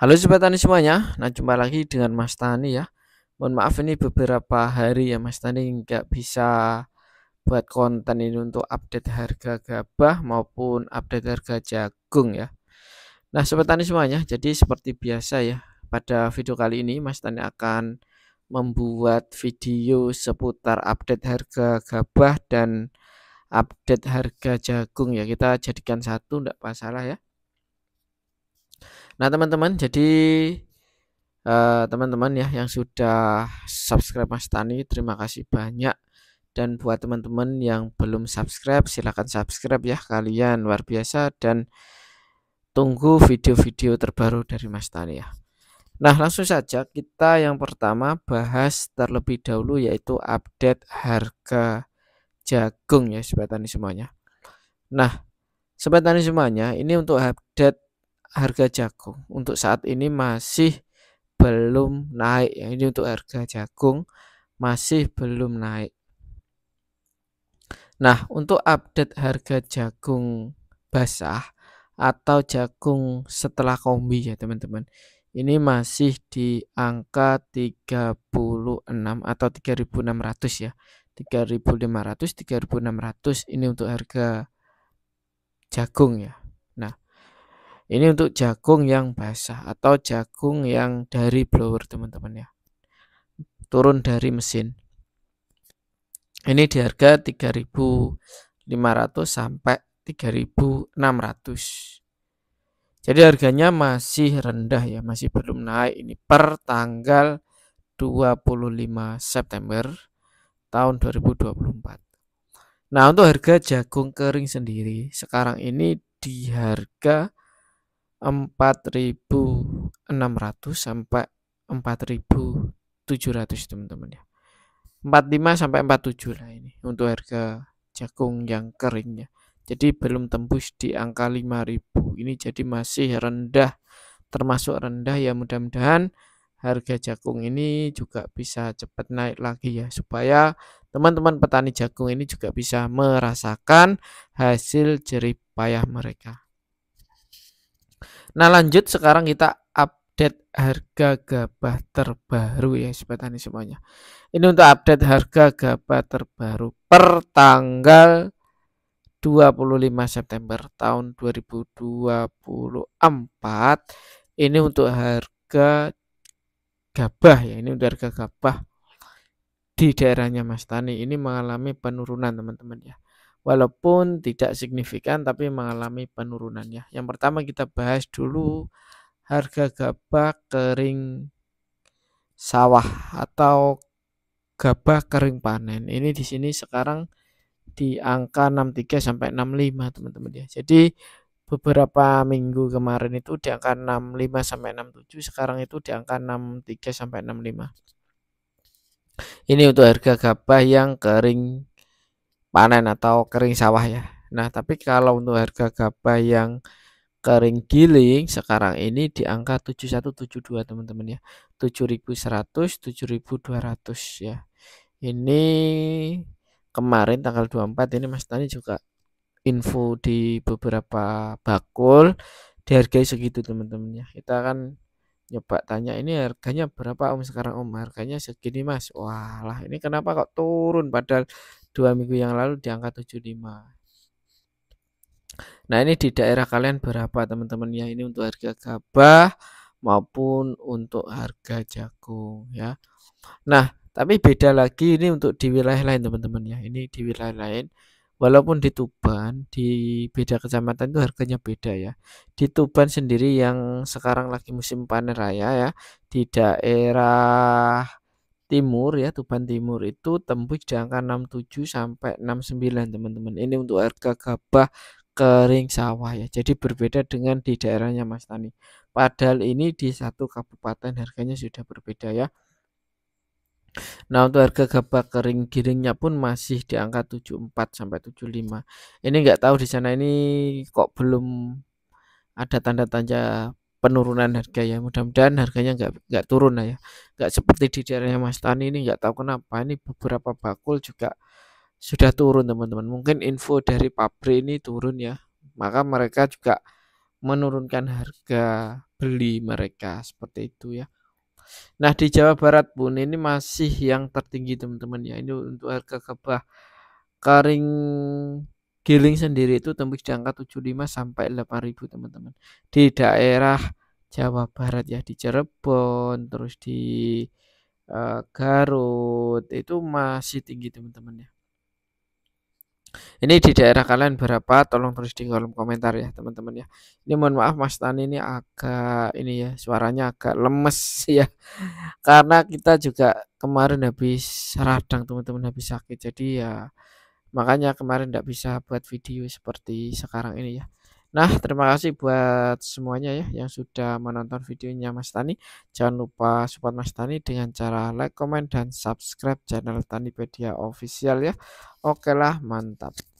Halo Sobat Tani semuanya, nah jumpa lagi dengan Mas Tani ya. Mohon maaf ini beberapa hari ya Mas Tani nggak bisa buat konten ini untuk update harga gabah maupun update harga jagung ya. Nah Sobat Tani semuanya, jadi seperti biasa ya, pada video kali ini Mas Tani akan membuat video seputar update harga gabah dan update harga jagung ya kita jadikan satu tidak masalah ya Nah teman-teman jadi eh, teman-teman uh, ya yang sudah subscribe Mas Tani terima kasih banyak dan buat teman-teman yang belum subscribe silahkan subscribe ya kalian luar biasa dan tunggu video-video terbaru dari Mas Tani ya. Nah langsung saja kita yang pertama bahas terlebih dahulu yaitu update harga jagung ya sobat tani semuanya. Nah sobat tani semuanya ini untuk update harga jagung untuk saat ini masih belum naik ya ini untuk harga jagung masih belum naik nah untuk update harga jagung basah atau jagung setelah kombi ya teman-teman ini masih di angka 36 atau 3600 ya 3500 3600 ini untuk harga jagung ya ini untuk jagung yang basah atau jagung yang dari blower teman-teman ya. Turun dari mesin. Ini di harga 3.500 sampai 3.600. Jadi harganya masih rendah ya, masih belum naik ini per tanggal 25 September tahun 2024. Nah, untuk harga jagung kering sendiri sekarang ini di harga 4600 sampai 4700 teman-teman ya 45 sampai 47 lah ini untuk harga jagung yang keringnya jadi belum tembus di angka 5000 ini jadi masih rendah termasuk rendah ya mudah-mudahan harga jagung ini juga bisa cepat naik lagi ya supaya teman-teman petani jagung ini juga bisa merasakan hasil jerih payah mereka Nah lanjut sekarang kita update harga gabah terbaru ya sobat tani semuanya. Ini untuk update harga gabah terbaru per tanggal 25 September tahun 2024. Ini untuk harga gabah ya, ini untuk harga gabah di daerahnya Mas Tani ini mengalami penurunan teman-teman ya walaupun tidak signifikan tapi mengalami penurunan ya. Yang pertama kita bahas dulu harga gabah kering sawah atau gabah kering panen. Ini di sini sekarang di angka 63 sampai 65 teman-teman ya. Jadi beberapa minggu kemarin itu di angka 65 sampai 67, sekarang itu di angka 63 sampai 65. Ini untuk harga gabah yang kering panen atau kering sawah ya. Nah, tapi kalau untuk harga gabah yang kering giling sekarang ini di angka 7172 teman-teman ya. 7100, 7200 ya. Ini kemarin tanggal 24 ini Mas Tani juga info di beberapa bakul di harga segitu teman-teman ya. Kita akan nyoba tanya ini harganya berapa om sekarang om harganya segini mas Wah lah ini kenapa kok turun padahal dua minggu yang lalu di angka 75 nah ini di daerah kalian berapa teman-teman ya ini untuk harga gabah maupun untuk harga jagung ya nah tapi beda lagi ini untuk di wilayah lain teman-teman ya ini di wilayah lain walaupun di Tuban di beda kecamatan itu harganya beda ya di Tuban sendiri yang sekarang lagi musim panen raya ya di daerah timur ya Tuban Timur itu tembus di angka 67 sampai 69 teman-teman ini untuk harga gabah kering sawah ya jadi berbeda dengan di daerahnya Mas Tani padahal ini di satu kabupaten harganya sudah berbeda ya Nah untuk harga gabah kering giringnya pun masih di angka 74 sampai 75 ini nggak tahu di sana ini kok belum ada tanda-tanda penurunan harga ya mudah-mudahan harganya nggak nggak turun ya nggak seperti di daerahnya Mas Tani ini nggak tahu kenapa ini beberapa bakul juga sudah turun teman-teman mungkin info dari pabrik ini turun ya maka mereka juga menurunkan harga beli mereka seperti itu ya nah di Jawa Barat pun ini masih yang tertinggi teman-teman ya ini untuk harga kebah kering Giling sendiri itu tembus di angka 75 sampai 8000 teman-teman. Di daerah Jawa Barat ya di Cirebon, terus di uh, Garut itu masih tinggi teman-teman ya. Ini di daerah kalian berapa? Tolong tulis di kolom komentar ya teman-teman ya. Ini mohon maaf Mas Tani ini agak ini ya suaranya agak lemes ya. Karena kita juga kemarin habis radang teman-teman habis sakit. Jadi ya makanya kemarin tidak bisa buat video seperti sekarang ini ya Nah, terima kasih buat semuanya ya yang sudah menonton videonya Mas Tani. Jangan lupa support Mas Tani dengan cara like, komen, dan subscribe channel Tanipedia Official ya. Oke lah, mantap.